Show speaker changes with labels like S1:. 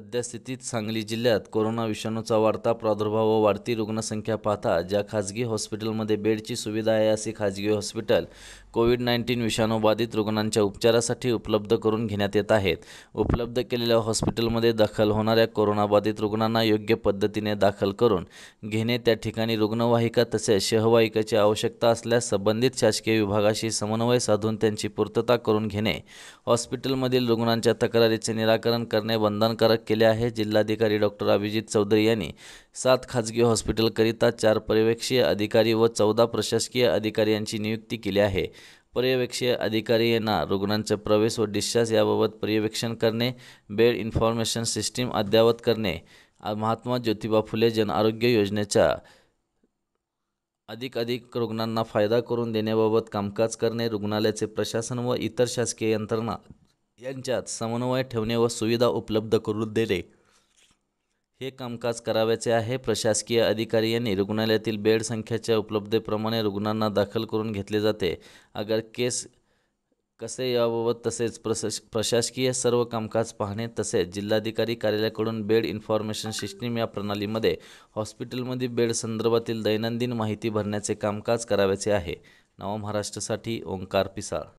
S1: सद्यस्थितीत सांगली जिल्ह्यात कोरोना विषाणूचा वाढता प्रादुर्भाव व वाढती रुग्णसंख्या पाहता ज्या खाजगी हॉस्पिटलमध्ये बेडची सुविधा आहे असे खाजगी हॉस्पिटल कोविड नाईन्टीन विषाणूबाधित रुग्णांच्या उपचारासाठी उपलब्ध करून घेण्यात येत आहेत उपलब्ध केलेल्या हॉस्पिटलमध्ये दाखल होणाऱ्या कोरोनाबाधित रुग्णांना योग्य पद्धतीने दाखल करून घेणे त्या ठिकाणी रुग्णवाहिका तसेच शहवाहिकाची आवश्यकता असल्यास संबंधित शासकीय विभागाशी समन्वय साधून त्यांची पूर्तता करून घेणे हॉस्पिटलमधील रुग्णांच्या तक्रारीचे निराकरण करणे बंधनकारक केले आहे जिल्हाधिकारी डॉक्टर अभिजित चौधरी यांनी सात खाजगी हॉस्पिटलकरिता चार पर्यवेक्षीय अधिकारी व चौदा प्रशासकीय अधिकारी यांची नियुक्ती केली आहे पर्यवेक्षीय अधिकारी यांना रुग्णांचे प्रवेश व डिस्चार्ज याबाबत पर्यवेक्षण करणे बेड इन्फॉर्मेशन सिस्टीम अद्ययावत करणे महात्मा ज्योतिबा फुले जनआरोग्य योजनेच्या अधिक अधिक रुग्णांना फायदा करून देण्याबाबत कामकाज करणे रुग्णालयाचे प्रशासन व इतर शासकीय यंत्रणा यांच्यात समन्वय ठेवणे व सुविधा उपलब्ध करून देणे हे कामकाज करावयाचे आहे प्रशासकीय अधिकारी यांनी रुग्णालयातील बेड संख्येच्या उपलब्धतेप्रमाणे रुग्णांना दाखल करून घेतले जाते अगर केस कसे याबाबत तसेच प्रश प्रशासकीय सर्व कामकाज पाहणे तसेच जिल्हाधिकारी कार्यालयाकडून बेड इन्फॉर्मेशन सिस्टीम या प्रणालीमध्ये हॉस्पिटलमध्ये बेड संदर्भातील दैनंदिन माहिती भरण्याचे कामकाज करावयाचे आहे नवा महाराष्ट्रासाठी ओंकार पिसाळ